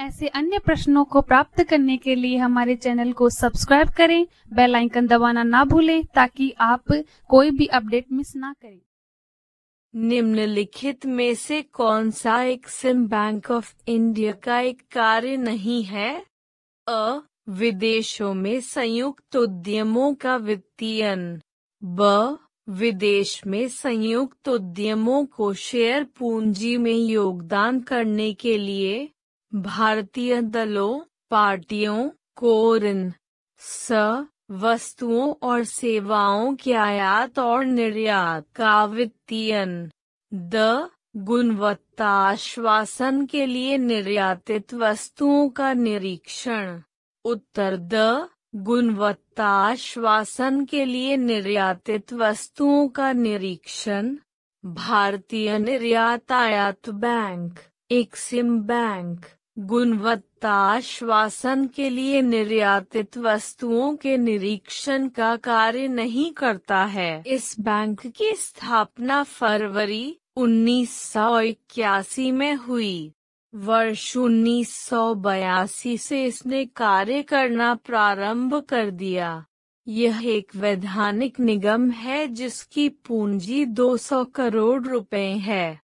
ऐसे अन्य प्रश्नों को प्राप्त करने के लिए हमारे चैनल को सब्सक्राइब करें बेल आइकन दबाना ना भूलें ताकि आप कोई भी अपडेट मिस ना करें निम्नलिखित में से कौन सा एक्सिम बैंक ऑफ इंडिया का एक कार्य नहीं है अ विदेशों में संयुक्त उद्यमों का वित्तीयन ब विदेश में संयुक्त उद्यमों को शेयर पूंजी में योगदान करने के लिए भारतीय दलों पार्टियों को स वस्तुओं और सेवाओं के आयात और निर्यात का वित्तीयन द गुणवत्ता आश्वासन के लिए निर्यातित वस्तुओं का निरीक्षण उत्तर द गुणवत्ता आश्वासन के लिए निर्यातित वस्तुओं का निरीक्षण भारतीय निर्यात आयात बैंक एक्सिम बैंक गुणवत्ता आश्वासन के लिए निर्यातित वस्तुओं के निरीक्षण का कार्य नहीं करता है इस बैंक की स्थापना फरवरी उन्नीस में हुई वर्ष उन्नीस से इसने कार्य करना प्रारंभ कर दिया यह एक वैधानिक निगम है जिसकी पूंजी 200 करोड़ रुपए है